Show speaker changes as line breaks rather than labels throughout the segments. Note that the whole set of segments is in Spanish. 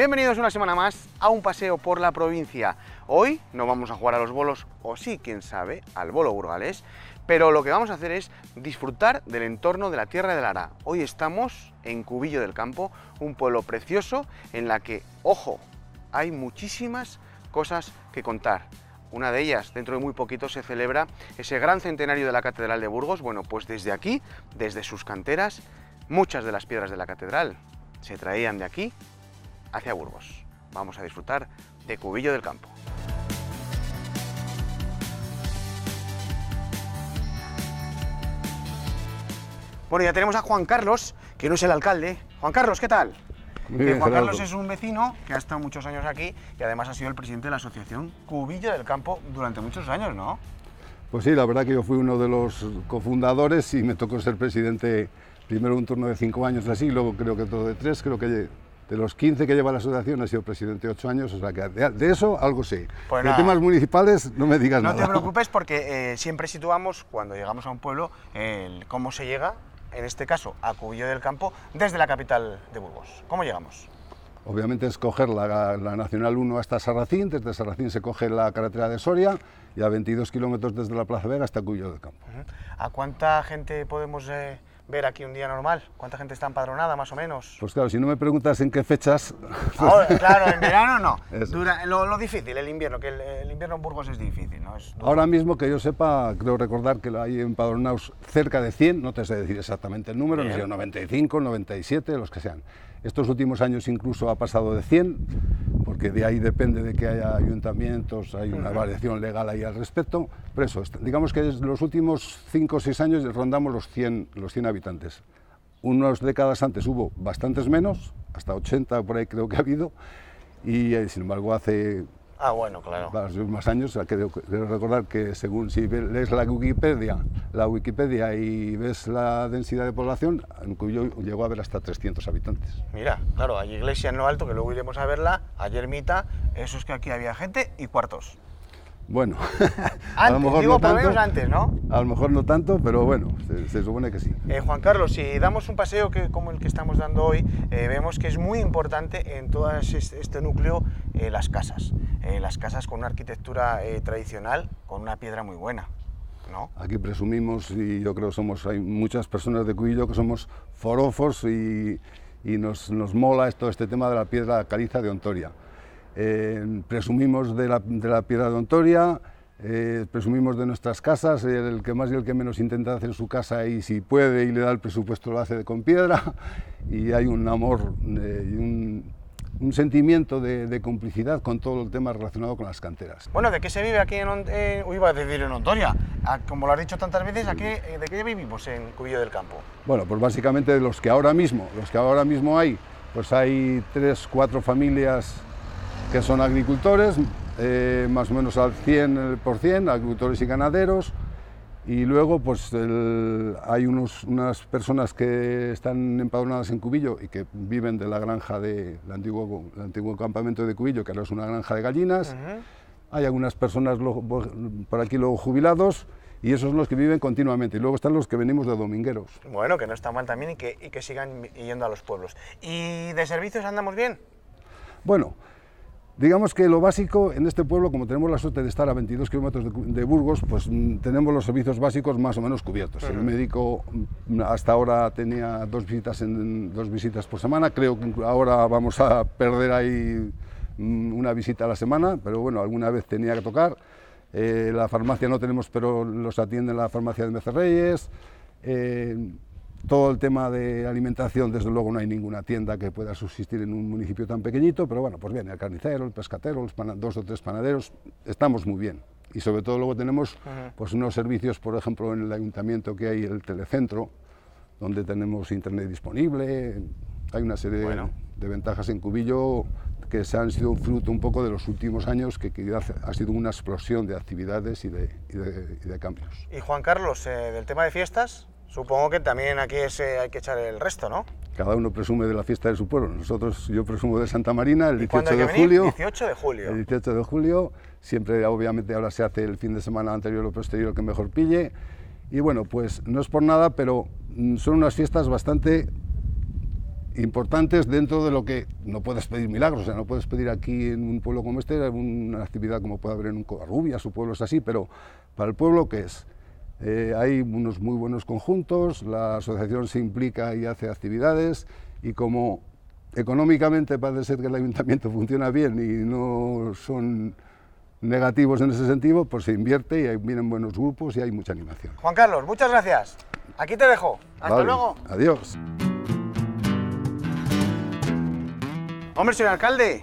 Bienvenidos una semana más a un paseo por la provincia. Hoy no vamos a jugar a los bolos, o sí, quién sabe, al bolo burgalés, pero lo que vamos a hacer es disfrutar del entorno de la Tierra de Lara. Hoy estamos en Cubillo del Campo, un pueblo precioso en la que, ojo, hay muchísimas cosas que contar. Una de ellas, dentro de muy poquito, se celebra ese gran centenario de la Catedral de Burgos. Bueno, pues desde aquí, desde sus canteras, muchas de las piedras de la catedral se traían de aquí hacia Burgos. Vamos a disfrutar de Cubillo del Campo. Bueno, ya tenemos a Juan Carlos, que no es el alcalde. Juan Carlos, ¿qué tal? Juan Carlos es un vecino que ha estado muchos años aquí y además ha sido el presidente de la asociación Cubillo del Campo durante muchos años, ¿no?
Pues sí, la verdad que yo fui uno de los cofundadores y me tocó ser presidente primero un turno de cinco años así, luego creo que otro de tres, creo que de los 15 que lleva la asociación, ha sido presidente 8 años, o sea que de, eso algo sí. Pues temas municipales no me digas nada. No te
preocupes porque eh, siempre situamos, cuando llegamos a un pueblo, el cómo se llega, en este caso, a Cubillo del Campo, desde la capital de Burgos. ¿Cómo llegamos?
Obviamente es coger la, Nacional 1 hasta Sarracín, desde Sarracín se coge la carretera de Soria y a 22 kilómetros desde la Plaza Vega hasta Cubillo del Campo.
¿A cuánta gente podemos... Eh, ver aquí un día normal? ¿Cuánta gente está empadronada, más o menos?
Pues claro, si no me preguntas en qué fechas... Pues claro,
en verano no. lo, difícil, el invierno, que el, invierno en Burgos es difícil, ¿no? Ahora
mismo que yo sepa, creo recordar que hay empadronados cerca de 100, no te sé decir exactamente el número, no 95, 97, los que sean. Estos últimos años incluso ha pasado de 100, porque de ahí depende de que haya ayuntamientos, hay una variación legal ahí al respecto, pero eso, digamos que los últimos 5 o 6 años rondamos los 100, los 100 habitantes. Unas décadas antes hubo bastantes menos, hasta 80 por ahí creo que ha habido, y eh, sin embargo hace Ah, bueno, claro. Para los últimos años, hay que recordar que según si lees la Wikipedia, la Wikipedia y ves la densidad de población, en cuyo llegó a haber hasta 300 habitantes.
Mira, claro, hay iglesia en lo alto, que luego iremos a verla, hay ermita, eso es que aquí había gente y cuartos.
Bueno, a lo mejor no tanto, pero bueno, se, supone que sí.
Eh, Juan Carlos, si damos un paseo que, como el que estamos dando hoy, eh, vemos que es muy importante en todo este núcleo eh, las casas. las casas con una arquitectura tradicional, con una piedra muy buena.
¿no? Aquí presumimos, y yo creo que somos, hay muchas personas de Cuillo que somos forofos y, nos, nos, mola todo este tema de la piedra caliza de Ontoria eh, presumimos de la, de la, piedra de Ontoria, eh, presumimos de nuestras casas, eh, el que más y el que menos intenta hacer su casa y si puede y le da el presupuesto lo hace con piedra y hay un amor y un, un sentimiento de, complicidad con todo el tema relacionado con las canteras.
Bueno, ¿de qué se vive aquí en, iba en Ontoria? Ah, como lo has dicho tantas veces, ¿de qué vivimos en Cubillo del Campo?
Bueno, pues básicamente de los que ahora mismo, los que ahora mismo hay, pues hay tres, cuatro familias que son agricultores, eh, más o menos al 100%, eh, agricultores y ganaderos. Y luego pues, hay unos, unas personas que están empadronadas en Cubillo y que viven de la granja del de, antiguo, el antiguo campamento de Cubillo, que ahora es una granja de gallinas. Hay algunas personas pues, por aquí luego jubilados y esos son los que viven continuamente. Y luego están los que venimos de domingueros.
Bueno, que no está mal también y que, y que sigan yendo a los pueblos. ¿Y de servicios andamos bien?
Bueno, Digamos que lo básico en este pueblo, como tenemos la suerte de estar a 22 kilómetros de, Burgos, pues mm, tenemos los servicios básicos más o menos cubiertos. El médico mm, hasta ahora tenía dos visitas, en, dos visitas por semana, creo que ahora vamos a perder ahí mm, una visita a la semana, pero bueno, alguna vez tenía que tocar. Eh, la farmacia no tenemos, pero los atiende la farmacia de Mecerreyes. Eh, todo el tema de alimentación, desde luego no hay ninguna tienda que pueda subsistir en un municipio tan pequeñito, pero bueno, pues bien, el carnicero, el pescatero, los dos o tres panaderos, estamos muy bien. Y sobre todo luego tenemos pues, unos servicios, por ejemplo, en el ayuntamiento que hay el telecentro, donde tenemos internet disponible, hay una serie de, ventajas en Cubillo que se han sido fruto un poco de los últimos años, que, ha sido una explosión de actividades y de, cambios.
Y Juan Carlos, eh, del tema de fiestas, Supongo que también aquí hay que echar el resto, ¿no?
Cada uno presume de la fiesta de su pueblo. Nosotros, yo presumo de Santa Marina el 18 de julio. julio. 18 de julio. El 18 de julio. Siempre, obviamente, ahora se hace el fin de semana anterior o posterior que mejor pille. Y bueno, pues no es por nada, pero mm, son unas fiestas bastante importantes dentro de lo que no puedes pedir milagros, o sea, no puedes pedir aquí en un pueblo como este una actividad como puede haber en un su pueblo es así, pero para el pueblo que es eh, hay unos muy buenos conjuntos, la asociación se implica y hace actividades y como económicamente parece ser que el ayuntamiento funciona bien y no son negativos en ese sentido, pues se invierte y vienen buenos grupos y hay mucha animación.
Juan Carlos, muchas gracias. Aquí te dejo. Hasta luego. Adiós. Hombre, señor alcalde.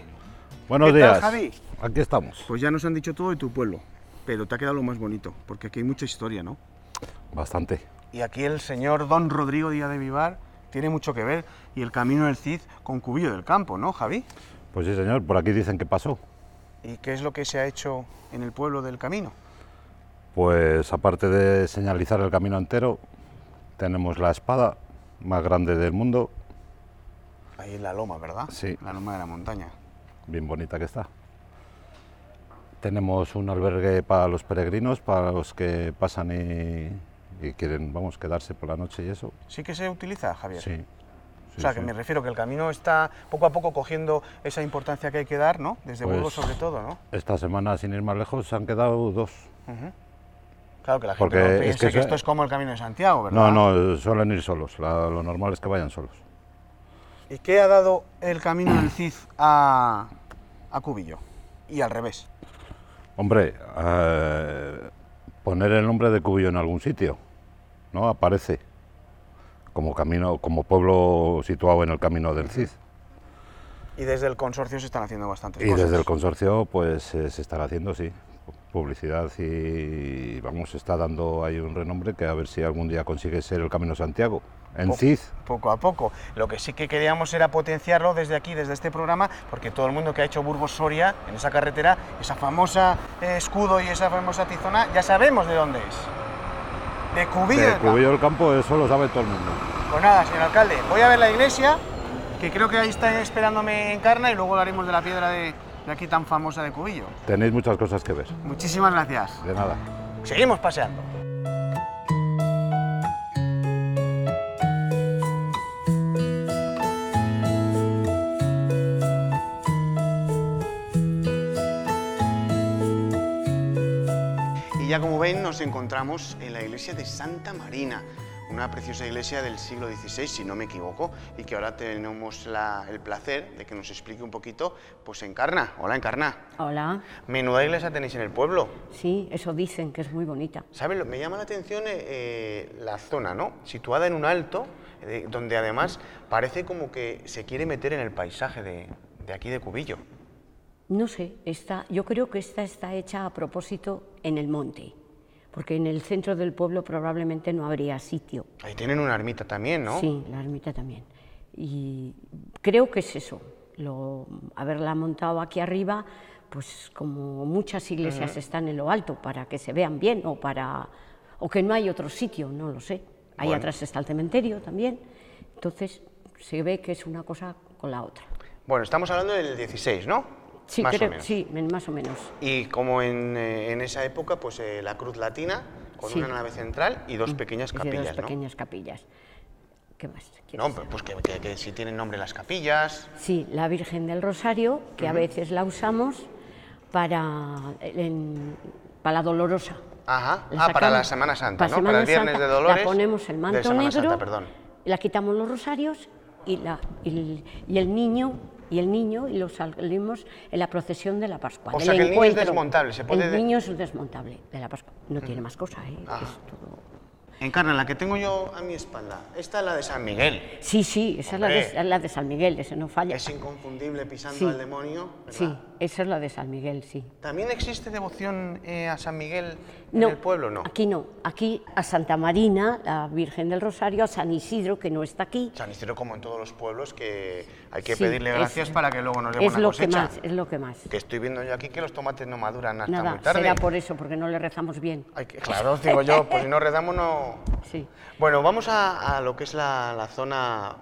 Buenos días. Javi? Aquí estamos. Pues ya nos han dicho todo de tu pueblo pero te ha quedado lo más bonito, porque aquí hay mucha historia, ¿no? Bastante. Y aquí el señor don Rodrigo Díaz de Vivar tiene mucho que ver, y el camino del Cid con Cubillo del Campo, ¿no, Javi?
Pues sí, señor, por aquí dicen que pasó.
¿Y qué es lo que se ha hecho en el pueblo del camino?
Pues aparte de señalizar el camino entero, tenemos la espada más grande del mundo.
Ahí en la loma, ¿verdad? Sí. La loma de la montaña.
Bien bonita que está. Tenemos un albergue para los peregrinos, para los que pasan y, quieren vamos, quedarse por la noche y eso.
¿Sí que se utiliza, Javier? Sí, o sea, que me refiero que el camino está poco a poco cogiendo esa importancia que hay que dar, ¿no? Desde pues Burgos sobre todo, ¿no?
Esta semana, sin ir más lejos, se han quedado dos. Claro que la gente no piensa que, esto es como el
Camino de Santiago,
¿verdad? No, no, suelen ir solos. lo normal es que vayan solos.
¿Y qué ha dado el Camino del Cid a, a Cubillo? Y al revés.
Hombre, eh, poner el nombre de Cubillo en algún sitio, ¿no? Aparece como camino, como pueblo situado en el camino del Cid.
Y desde el consorcio se están haciendo bastante. y cosas. Y desde el
consorcio, pues eh, se están haciendo, sí, publicidad y, vamos, está dando ahí un renombre que a ver si algún día consigue ser el Camino Santiago. En CID. Poco a poco.
Lo que sí que queríamos era potenciarlo desde aquí, desde este programa, porque todo el mundo que ha hecho Burgos-Soria en esa carretera, esa famosa eh, escudo y esa famosa tizona, ya sabemos de dónde es. De Cubillo de Campo.
Cubillo del Campo, eso lo sabe todo el mundo.
Pues nada, señor alcalde, voy a ver la iglesia, que creo que ahí está esperándome en carne, y luego hablaremos de la piedra de, de aquí tan famosa de Cubillo.
Tenéis muchas cosas que ver.
Muchísimas gracias. De nada. Seguimos paseando. nos encontramos en la iglesia de Santa Marina, una preciosa iglesia del siglo XVI, si no me equivoco, y que ahora tenemos el placer de que nos explique un poquito, pues Encarna. Hola Encarna. Hola. Menuda iglesia tenéis en el pueblo.
Sí, eso dicen, que es muy bonita. ¿Sabes?
Me llama la atención eh, eh, la zona, ¿no? Situada en un alto, eh, donde además parece como que se quiere meter en el paisaje de, aquí de Cubillo.
No sé, está, yo creo que esta está hecha a propósito en el monte porque en el centro del pueblo probablemente no habría sitio.
Ahí tienen una ermita también, ¿no? Sí,
la ermita también. Y creo que es eso, lo, haberla montado aquí arriba, pues como muchas iglesias están en lo alto, para que se vean bien o para o que no hay otro sitio, no lo sé. Ahí atrás está el cementerio también. Entonces se ve que es una cosa con la otra.
Bueno, estamos hablando del 16, ¿no?
Sí, más o menos. más o menos.
Y como en, eh, esa época, pues eh, la cruz latina con una nave central y dos mm. pequeñas capillas, dos pequeñas
capillas. ¿Qué más? No,
pues que, si tienen nombre las capillas.
Sí, la Virgen del Rosario, que a veces la usamos para, la dolorosa. Ajá, ah, para la Semana Santa, ¿no? para el Viernes de Dolores. La ponemos el manto negro, la quitamos los rosarios y, la, y el niño y el niño y los salimos en la procesión de la Pascua. O sea que el niño es desmontable,
se puede... El niño
es desmontable de la Pascua, no tiene mm. más cosa, ¿eh? Ah. Es todo... Encarna, la que tengo yo a mi espalda,
esta es la de San Miguel.
Sí, sí, esa es la, de, la de, San Miguel, eso no falla. Es
inconfundible pisando al demonio,
Sí esa es la de San Miguel, sí.
¿También existe devoción eh, a San Miguel en el pueblo? No,
aquí no. Aquí a Santa Marina, la Virgen del Rosario, a San Isidro, que no está aquí. San Isidro, como en todos los pueblos, que hay que pedirle gracias para que
luego nos le es lo Que más, es lo que más. Que estoy viendo yo aquí que los tomates no maduran hasta muy tarde. será por
eso, porque no le rezamos bien. claro, digo yo, pues si no
rezamos no... Sí. Bueno, vamos a, lo que es la zona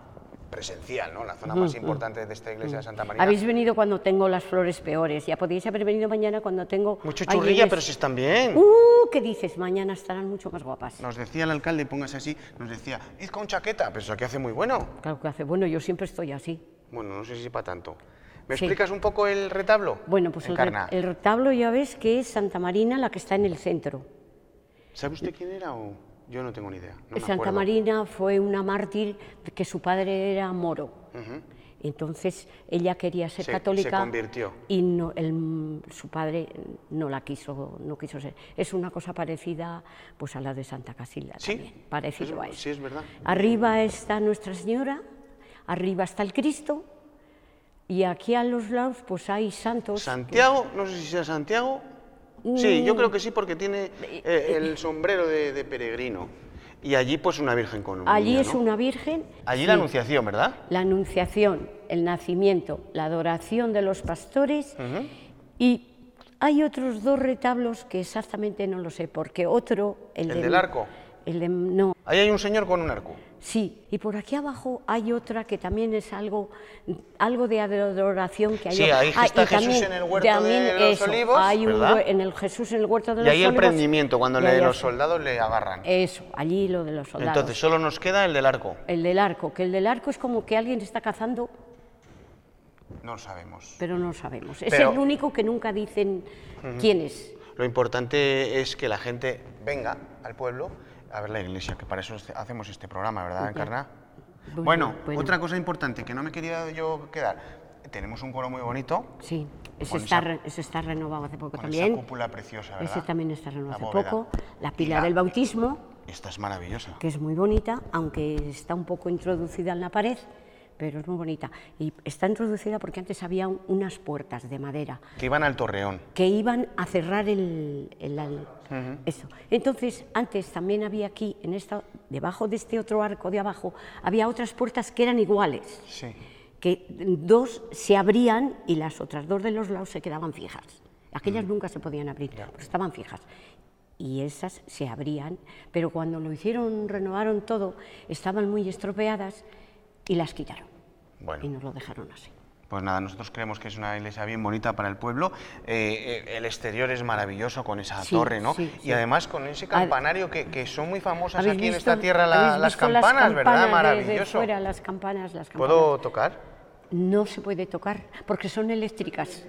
presencial, ¿no? La zona más importante de esta iglesia de Santa María. Habéis
venido cuando tengo las flores peores, ya podéis haber venido mañana cuando tengo... Mucho churrilla, pero
si están bien.
¡Uh! ¿Qué dices? Mañana estarán mucho más guapas.
Nos decía el alcalde, póngase así, nos decía, id con chaqueta, pero eso aquí hace muy bueno.
Claro que hace bueno, yo siempre estoy así.
Bueno, no sé si para tanto. ¿Me explicas un poco el retablo? Bueno, pues el, el,
retablo ya ves que es Santa Marina la que está en el centro.
¿Sabe usted quién era o...? Yo no tengo ni idea. Santa
Marina fue una mártir que su padre era moro. Entonces ella quería ser católica. Y no, el, su padre no la quiso, no quiso ser. Es una cosa parecida pues, a la de Santa Casilda. Sí, también, es, verdad. Arriba está Nuestra Señora, arriba está el Cristo. Y aquí a los lados pues hay santos. Santiago,
no sé si sea Santiago Sí, yo mm. creo que sí, porque tiene eh, eh, el eh, sombrero de, peregrino. Y allí, pues, una virgen con un. Allí es
una virgen. Allí la anunciación, ¿verdad? La anunciación, el nacimiento, la adoración de los pastores. Y hay otros dos retablos que exactamente no lo sé, porque otro. ¿El, del arco? El de. No. Ahí hay un señor con un arco. Sí, y por aquí abajo hay otra que también es algo, algo de adoración que hay. Sí, ahí ah, está Jesús en el huerto de los olivos. Hay un, en el Jesús en el huerto de los olivos. Y ahí el prendimiento,
cuando le, los soldados le agarran.
Eso, allí lo de los soldados. Entonces,
solo nos queda el del arco.
El del arco, que el del arco es como que alguien está cazando.
No lo sabemos. Pero no sabemos. es el
único que nunca dicen quién es.
Lo importante es que la gente venga al pueblo a ver la iglesia, que para eso este, hacemos este programa, ¿verdad, Encarna? Bueno, otra cosa importante que no me quería yo quedar. Tenemos un coro muy bonito.
Sí, ese, está, renovado hace poco también. Esa cúpula preciosa, ¿verdad? Ese también está renovado hace poco. La pila del bautismo.
Esta es maravillosa.
Que es muy bonita, aunque está un poco introducida en la pared pero es muy bonita. Y está introducida porque antes había unas puertas de madera.
Que iban al torreón.
Que iban a cerrar el... Eso. Entonces, antes también había aquí, en esta, debajo de este otro arco de abajo, había otras puertas que eran iguales. Que dos se abrían y las otras dos de los lados se quedaban fijas. Aquellas mm. nunca se podían abrir, pero estaban fijas y esas se abrían, pero cuando lo hicieron, renovaron todo, estaban muy estropeadas y las quitaron. Y nos lo dejaron así.
Pues nada, nosotros creemos que es una iglesia bien bonita para el pueblo. Eh, eh, el exterior es maravilloso con esa torre, ¿no? Y además con ese campanario que, son muy famosas aquí en esta tierra, las, campanas, ¿verdad? Maravilloso. ¿Puedo tocar?
No se puede tocar porque son eléctricas.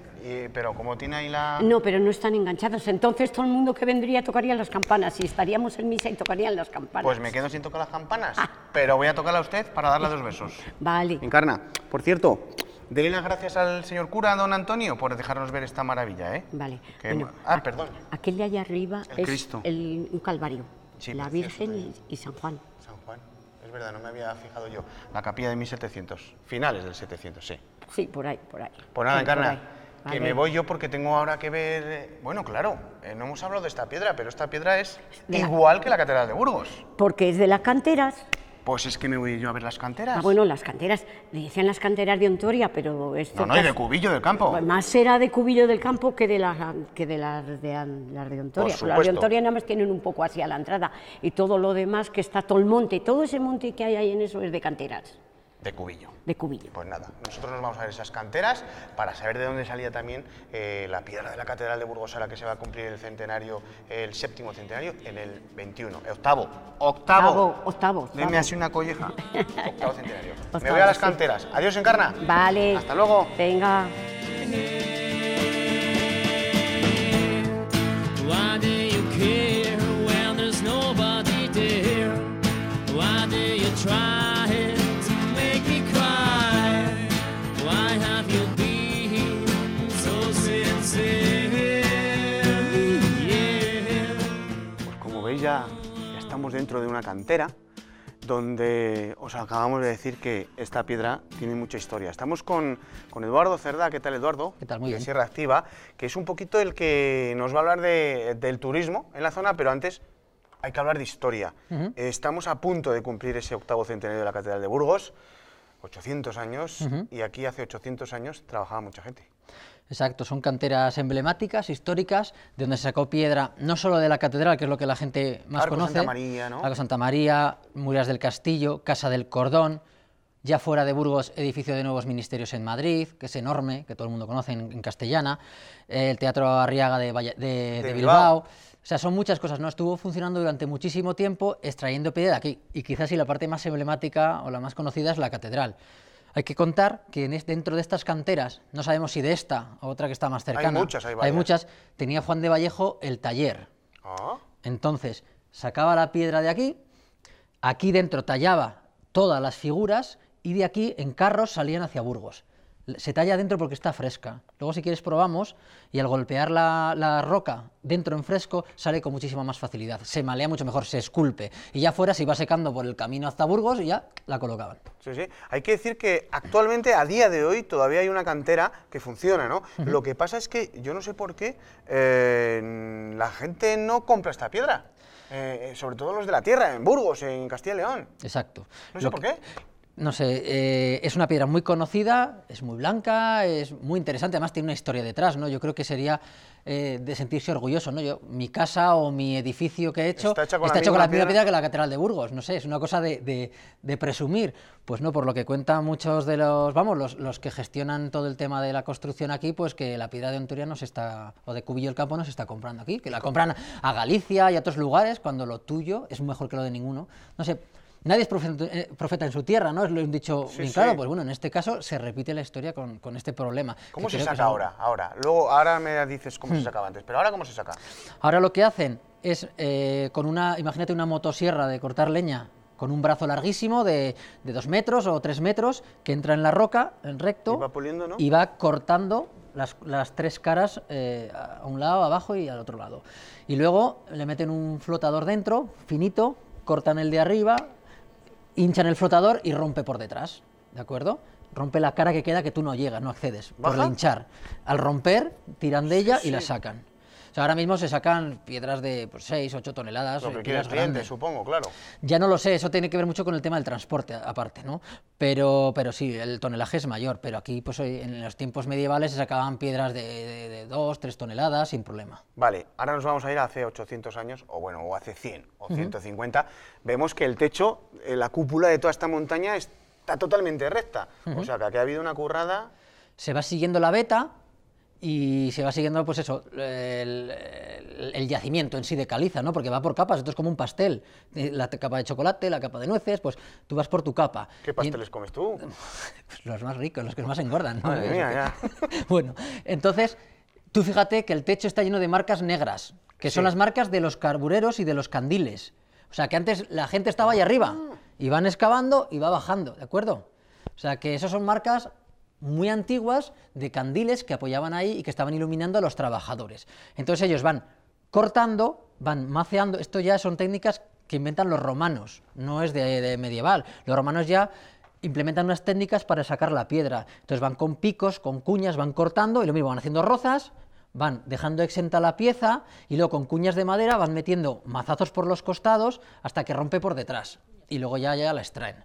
pero como tiene ahí la... No,
pero no están enganchados. Entonces todo el mundo que vendría tocaría las campanas y estaríamos en misa y tocarían las campanas. Pues me quedo sin tocar las campanas, ah.
pero voy a tocarla a usted para darle dos besos. Vale. Encarna, por cierto, Dele las gracias al señor cura, don Antonio, por dejarnos ver esta maravilla, ¿eh? Vale. ah, perdón.
Aquel de allá arriba el es El, un calvario. la Virgen y San Juan no me había
fijado yo. La capilla de 1700, finales del 700, sí.
Sí, por ahí, por ahí. ...por nada, Encarna,
que me voy yo porque tengo ahora que ver... Eh, bueno, claro, eh, no hemos hablado de esta piedra, pero esta piedra es igual que la Catedral de Burgos.
Porque es de las canteras. Pues
es que me voy yo a ver las canteras. Ah, bueno, las
canteras. Le decían las canteras de Ontoria, pero esto. No, no, de Cubillo
del Campo. Pues más
era de Cubillo del Campo que de las que de las de, Ontoria. las de Ontoria nada más tienen un poco hacia la entrada. Y todo lo demás que está todo el monte, todo ese monte que hay ahí en eso es de canteras. De Cubillo. De Cubillo. Pues nada,
nosotros nos vamos a ver esas canteras para saber de dónde salía también eh, la piedra de la Catedral de Burgos que se va a cumplir el centenario, el séptimo centenario, en el 21. Octavo. Octavo.
Octavo. octavo así una colleja. octavo centenario. Me voy a las canteras. Adiós, Encarna. Vale. Hasta luego. Venga.
dentro de una cantera donde os acabamos de decir que esta piedra tiene mucha historia. Estamos con, con Eduardo Cerda, ¿qué tal Eduardo? ¿Qué tal? Muy bien. De Sierra Activa, que es un poquito el que nos va a hablar de, del turismo en la zona, pero antes hay que hablar de historia. Estamos a punto de cumplir ese octavo centenario de la Catedral de Burgos, 800 años y aquí hace 800 años trabajaba mucha gente.
Exacto, son canteras emblemáticas, históricas, de donde se sacó piedra no solo de la catedral, que es lo que la gente más conoce, Santa María, Santa María, Murias del Castillo, Casa del Cordón, ya fuera de Burgos, edificio de nuevos ministerios en Madrid, que es enorme, que todo el mundo conoce en, castellana, el Teatro Arriaga de, Bilbao o sea, son muchas cosas, ¿no? Estuvo funcionando durante muchísimo tiempo extrayendo piedra de aquí, y quizás si la parte más emblemática o la más conocida es la catedral. Hay que contar que dentro de estas canteras, no sabemos si de esta o otra que está más cercana, hay muchas, hay muchas tenía Juan de Vallejo el taller. Ah. Entonces, sacaba la piedra de aquí, aquí dentro tallaba todas las figuras y de aquí en carros salían hacia Burgos se talla dentro porque está fresca. Luego si quieres probamos y al golpear la, roca dentro en fresco sale con muchísima más facilidad, se malea mucho mejor, se esculpe y ya fuera se iba secando por el camino hasta Burgos y ya la colocaban.
Sí, sí, hay que decir que actualmente a día de hoy todavía hay una cantera que funciona, ¿no? Lo que pasa es que yo no sé por qué eh, la gente no compra esta piedra. Eh, sobre todo los de la tierra, en Burgos, en Castilla y León. Exacto. No sé por qué
no sé, eh, es una piedra muy conocida, es muy blanca, es muy interesante, además tiene una historia detrás, ¿no? Yo creo que sería eh, de sentirse orgulloso, ¿no? Yo, mi casa o mi edificio que he hecho está hecho con, la, piedra, que la Catedral de Burgos, no sé, es una cosa de, presumir. Pues no, por lo que cuentan muchos de los, vamos, los, que gestionan todo el tema de la construcción aquí, pues que la piedra de Anturiano está, o de Cubillo el Campo no está comprando aquí, que la compran a Galicia y a otros lugares cuando lo tuyo es mejor que lo de ninguno. No sé, Nadie es eh, profeta en su tierra, ¿no? Es lo he dicho bien claro. Pues bueno, en este caso se repite la historia con, este problema. ¿Cómo se saca ahora?
Ahora, luego ahora me dices cómo se hmm. sacaba antes, pero ahora cómo se saca.
Ahora lo que hacen es eh, con una, imagínate una motosierra de cortar leña con un brazo larguísimo de, dos metros o tres metros que entra en la roca, en recto, y va, y va cortando las, tres caras eh, a un lado, abajo y al otro lado. Y luego le meten un flotador dentro, finito, cortan el de arriba, hinchan el flotador y rompe por detrás, ¿de acuerdo? Rompe la cara que queda que tú no llegas, no accedes, por por hinchar. Al romper, tiran de ella y la sacan ahora mismo se sacan piedras de 6, pues, 8 toneladas. Lo que supongo, claro. Ya no lo sé, eso tiene que ver mucho con el tema del transporte aparte, ¿no? Pero, pero sí, el tonelaje es mayor, pero aquí pues en los tiempos medievales se sacaban piedras de, 2, 3 toneladas sin problema.
Vale, ahora nos vamos a ir hace 800 años, o bueno, o hace 100 o 150, vemos que el techo, eh, la cúpula de toda esta montaña está totalmente recta. O sea, que aquí ha habido una currada...
Se va siguiendo la beta, y se va siguiendo, pues eso, el, yacimiento en sí de caliza, ¿no? Porque va por capas, esto es como un pastel. La capa de chocolate, la capa de nueces, pues tú vas por tu capa.
¿Qué pasteles comes tú?
Pues los más ricos, los que más engordan, ¿no? bueno, entonces, tú fíjate que el techo está lleno de marcas negras, que son las marcas de los carbureros y de los candiles. O sea, que antes la gente estaba ahí arriba, y van excavando y va bajando, ¿de acuerdo? O sea, que esas son marcas muy antiguas de candiles que apoyaban ahí y que estaban iluminando a los trabajadores. Entonces ellos van cortando, van maceando, esto ya son técnicas que inventan los romanos, no es de, medieval. Los romanos ya implementan unas técnicas para sacar la piedra. Entonces van con picos, con cuñas, van cortando y lo mismo, van haciendo rozas, van dejando exenta la pieza y luego con cuñas de madera van metiendo mazazos por los costados hasta que rompe por detrás y luego ya, ya la extraen.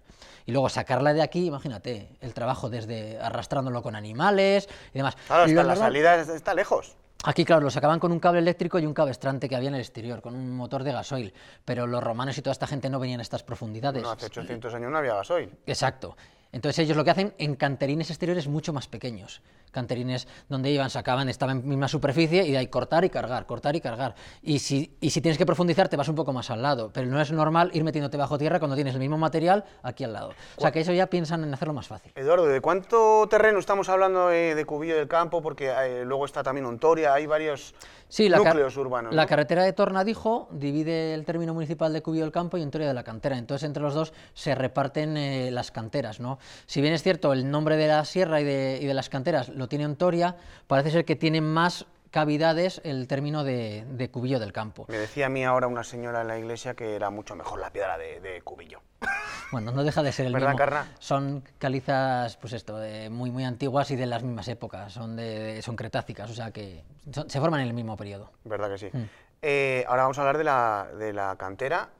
Y luego sacarla de aquí, imagínate, el trabajo desde arrastrándolo con animales y demás. Claro, la salida
está lejos.
Aquí, claro, lo sacaban con un cable eléctrico y un cabestrante que había en el exterior, con un motor de gasoil. Pero los romanos y toda esta gente no venían a estas profundidades. No, hace 800
años no había gasoil.
Exacto. Entonces ellos lo que hacen en canterines exteriores mucho más pequeños. Canterines donde iban, sacaban, estaban en misma superficie y de ahí cortar y cargar, cortar y cargar. Y si, tienes que profundizar te vas un poco más al lado, pero no es normal ir metiéndote bajo tierra cuando tienes el mismo material aquí al lado. O sea que eso ya piensan en hacerlo más fácil.
Eduardo, ¿de cuánto terreno estamos hablando de Cubillo del Campo? Porque eh, luego está también Ontoria, hay varios... Sí, la carretera
de Tornadijo divide el término municipal de Cubillo del Campo y Entoria de la Cantera. Entonces, entre los dos se reparten eh, las canteras. ¿no? Si bien es cierto, el nombre de la sierra y de, las canteras lo tiene Ontoria, parece ser que tiene más cavidades, el término de, cubillo del campo.
Me decía a mí ahora una señora en la iglesia que era mucho mejor la piedra de, cubillo.
Bueno, no deja de ser el mismo. Carna? Son calizas, pues esto, muy muy antiguas y de las mismas épocas. Son de, cretácicas, o sea que se forman en el mismo periodo.
Verdad que sí. Mm. Eh, ahora vamos a hablar de la, de la cantera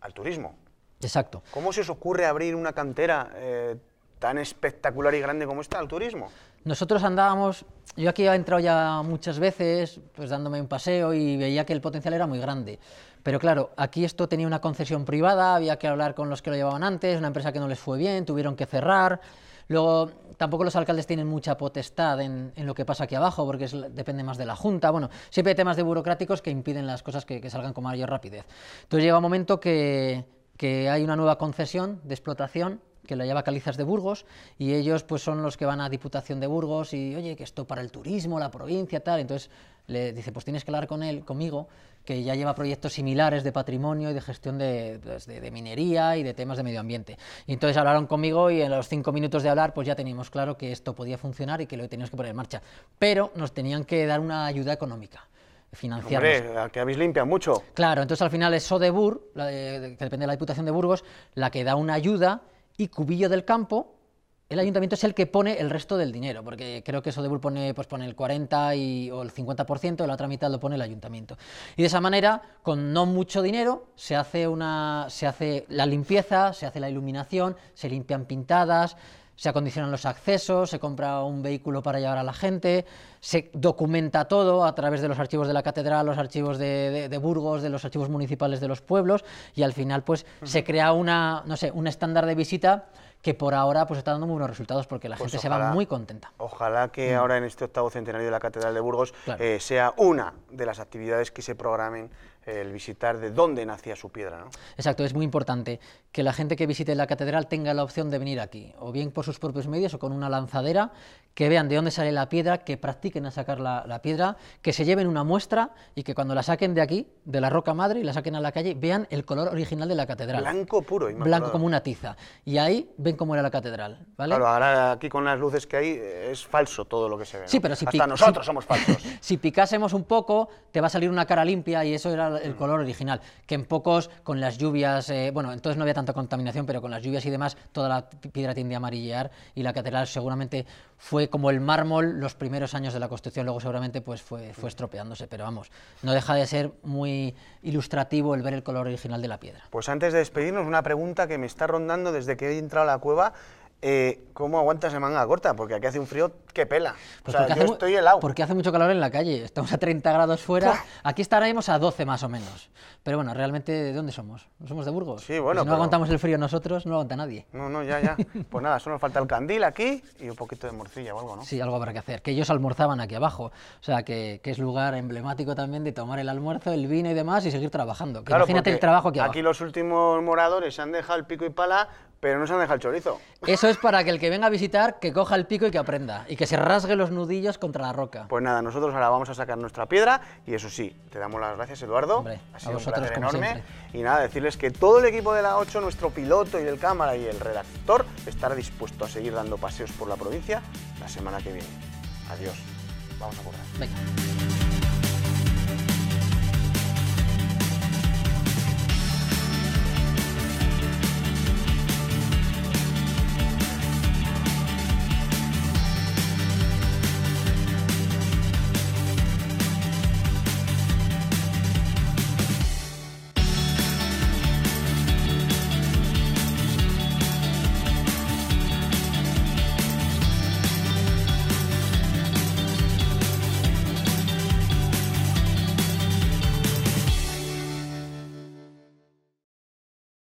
al turismo. Exacto. ¿Cómo se os ocurre abrir una cantera eh, tan espectacular y grande como esta al turismo?
Nosotros andábamos, yo aquí he entrado ya muchas veces, pues dándome un paseo y veía que el potencial era muy grande. Pero claro, aquí esto tenía una concesión privada, había que hablar con los que lo llevaban antes, una empresa que no les fue bien, tuvieron que cerrar. Luego, tampoco los alcaldes tienen mucha potestad en, lo que pasa aquí abajo, porque depende más de la Junta. Bueno, siempre hay temas de burocráticos que impiden las cosas que, salgan con mayor rapidez. Entonces llega un momento que hay una nueva concesión de explotación que lo lleva Calizas de Burgos, y ellos pues son los que van a Diputación de Burgos y, oye, que esto para el turismo, la provincia, tal. Entonces le dice, pues tienes que hablar con él, conmigo, que ya lleva proyectos similares de patrimonio y de gestión de, pues, de, minería y de temas de medio ambiente. Y entonces hablaron conmigo y en los cinco minutos de hablar, pues ya teníamos claro que esto podía funcionar y que lo teníamos que poner en marcha. Pero nos tenían que dar una ayuda económica
financiarnos. que habéis limpia mucho.
Claro, entonces al final es Sodebur, que depende de la Diputación de Burgos, la que da una ayuda y Cubillo del Campo, el ayuntamiento es el que pone el resto del dinero, porque creo que eso pone, pues pone el 40 y, o el 50%, la otra mitad lo pone el ayuntamiento. Y de esa manera, con no mucho dinero, se hace, una, se hace la limpieza, se hace la iluminación, se limpian pintadas, se acondicionan los accesos, se compra un vehículo para llevar a la gente, se documenta todo a través de los archivos de la catedral, los archivos de, Burgos, de los archivos municipales de los pueblos y al final pues se crea una, no sé, un estándar de visita que por ahora pues está dando muy buenos resultados porque la pues gente se va muy contenta.
Ojalá que mm. ahora en este octavo centenario de la Catedral de Burgos eh, sea una de las actividades que se programen el visitar de dónde nacía su piedra. ¿no?
Exacto, es muy importante que la gente que visite la catedral tenga la opción de venir aquí, o bien por sus propios medios o con una lanzadera, que vean de dónde sale la piedra, que practiquen a sacar la, piedra, que se lleven una muestra y que cuando la saquen de aquí, de la roca madre, y la saquen a la calle, vean el color original de la catedral. Blanco
puro, imagínate. Blanco como
una tiza. Y ahí ven cómo era la catedral. Claro,
ahora aquí con las luces que hay eh, es falso todo lo que se ve. Sí, pero si Hasta nosotros somos
falsos. si picásemos un poco, te va a salir una cara limpia y eso era el color original, que en pocos con las lluvias, eh, bueno, entonces no había tanta contaminación, pero con las lluvias y demás toda la piedra tiende a amarillear y la catedral seguramente fue como el mármol los primeros años de la construcción, luego seguramente pues fue, fue estropeándose, pero vamos, no deja de ser muy ilustrativo el ver el color original de la piedra.
Pues antes de despedirnos, una pregunta que me está rondando desde que he entrado a la cueva, eh, ¿cómo aguantas de manga corta? Porque aquí hace un frío que pela. o pues sea, yo estoy helado.
Porque hace mucho calor en la calle. Estamos a 30 grados fuera. Aquí estaremos a 12 más o menos. Pero bueno, realmente, ¿de dónde somos? ¿Somos de Burgos? Sí, bueno. Pues no aguantamos el frío nosotros, no lo aguanta nadie. No, no, ya, ya.
pues nada, solo falta el candil aquí y un poquito de morcilla o algo, ¿no?
Sí, algo habrá que hacer. Que ellos almorzaban aquí abajo. O sea, que, es lugar emblemático también de tomar el almuerzo, el vino y demás y seguir trabajando. claro, el trabajo que Aquí
los últimos moradores se han dejado el pico y pala pero no se han dejado el chorizo.
Eso es para que el que venga a visitar, que coja el pico y que aprenda. Y que se rasgue los nudillos contra la roca.
Pues nada, nosotros ahora vamos a sacar nuestra piedra. Y eso sí, te damos las gracias, Eduardo. ha sido un placer enorme. Y nada, decirles que todo el equipo de la 8, nuestro piloto y el cámara y el redactor, estará dispuesto a seguir dando paseos por la provincia la semana que viene. Adiós.
Vamos a correr. Venga.